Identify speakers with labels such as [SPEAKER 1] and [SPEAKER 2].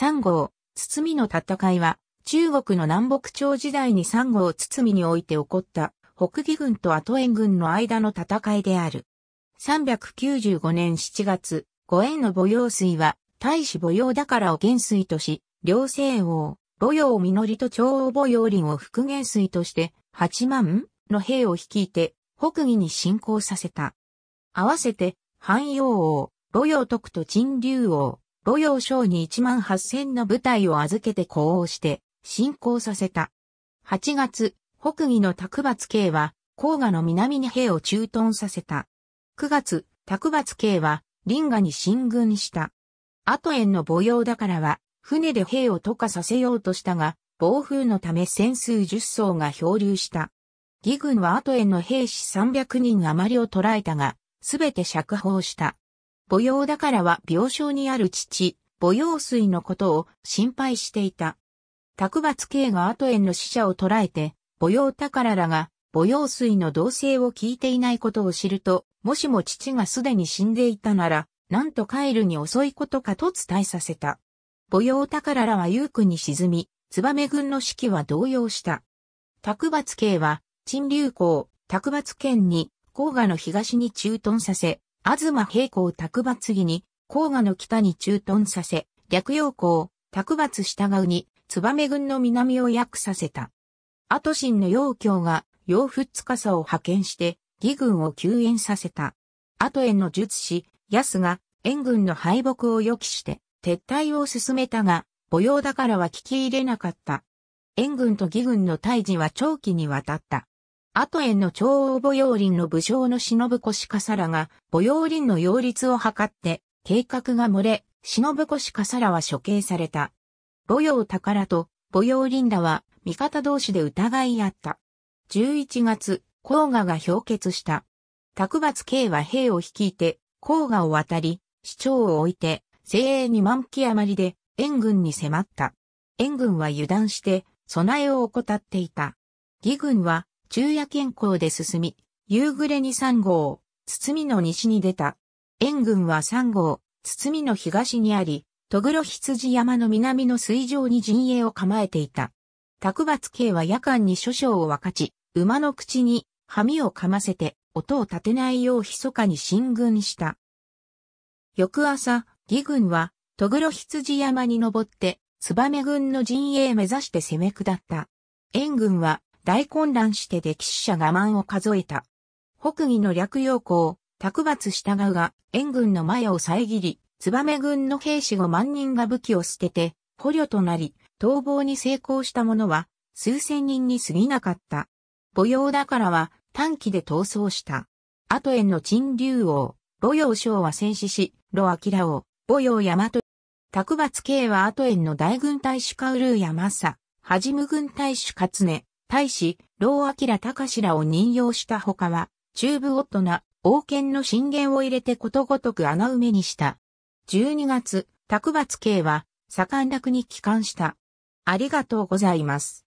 [SPEAKER 1] 三号、堤の戦いは、中国の南北朝時代に三号堤において起こった、北魏軍と後援軍の間の戦いである。395年7月、五円の母用水は、太子母用だからを元水とし、両西王、母用実りと長王母用林を復元水として、八万の兵を率いて、北魏に侵攻させた。合わせて、汎陽王、母用徳と陳竜王、母陽将に1万8000の部隊を預けて呼応して、進行させた。8月、北魏の卓抜慶は、黄河の南に兵を駐屯させた。9月、卓抜慶は、林河に進軍した。後園の母用だからは、船で兵を渡過させようとしたが、暴風のため戦数十艘が漂流した。義軍は後園の兵士300人余りを捕らえたが、すべて釈放した。母用だからは病床にある父、母用水のことを心配していた。卓抜家が後園の死者を捉えて、母用宝らが母用水の同性を聞いていないことを知ると、もしも父がすでに死んでいたなら、なんと帰るに遅いことかと伝えさせた。母用宝らは遊区に沈み、燕軍の指揮は動揺した。卓抜家は、陳流公、卓抜県に、黄河の東に駐屯させ、東平行卓抜義に、黄河の北に駐屯させ、略陽光、卓抜従うに、燕軍の南を訳させた。後進の陽京が、洋仏司を派遣して、義軍を救援させた。後への術師、安が、援軍の敗北を予期して、撤退を進めたが、母用だからは聞き入れなかった。援軍と義軍の退治は長期にわたった。後への長王母陽林の武将の忍越笠らが、母用林の擁立を図って、計画が漏れ、忍越笠らは処刑された。母用宝と母用林らは、味方同士で疑い合った。11月、黄河が氷結した。卓抜慶は兵を率いて、黄河を渡り、市長を置いて、精鋭に万騎余りで、援軍に迫った。援軍は油断して、備えを怠っていた。義軍は、昼夜健康で進み、夕暮れに3号、堤の西に出た。援軍は3号、堤の東にあり、戸黒羊山の南の水上に陣営を構えていた。卓抜慶は夜間に諸将を分かち、馬の口に身をかませて音を立てないよう密かに進軍した。翌朝、義軍は、戸黒羊山に登って、燕軍の陣営目指して攻め下った。援軍は、大混乱して歴史者が慢を数えた。北魏の略要項、卓抜従うが、援軍の前を遮り、燕軍の兵士5万人が武器を捨てて、捕虜となり、逃亡に成功した者は、数千人に過ぎなかった。母用だからは、短期で逃走した。後縁の陳竜王、母用将は戦死し、炉明王、母用大和。卓抜慶は後縁の大軍大使カウルーヤ・マサ、はじむ軍大カ勝根、大使、老明隆らを任用したほかは、中部夫な王権の進言を入れてことごとく穴埋めにした。12月、卓抜慶は、左官楽に帰還した。ありがとうございます。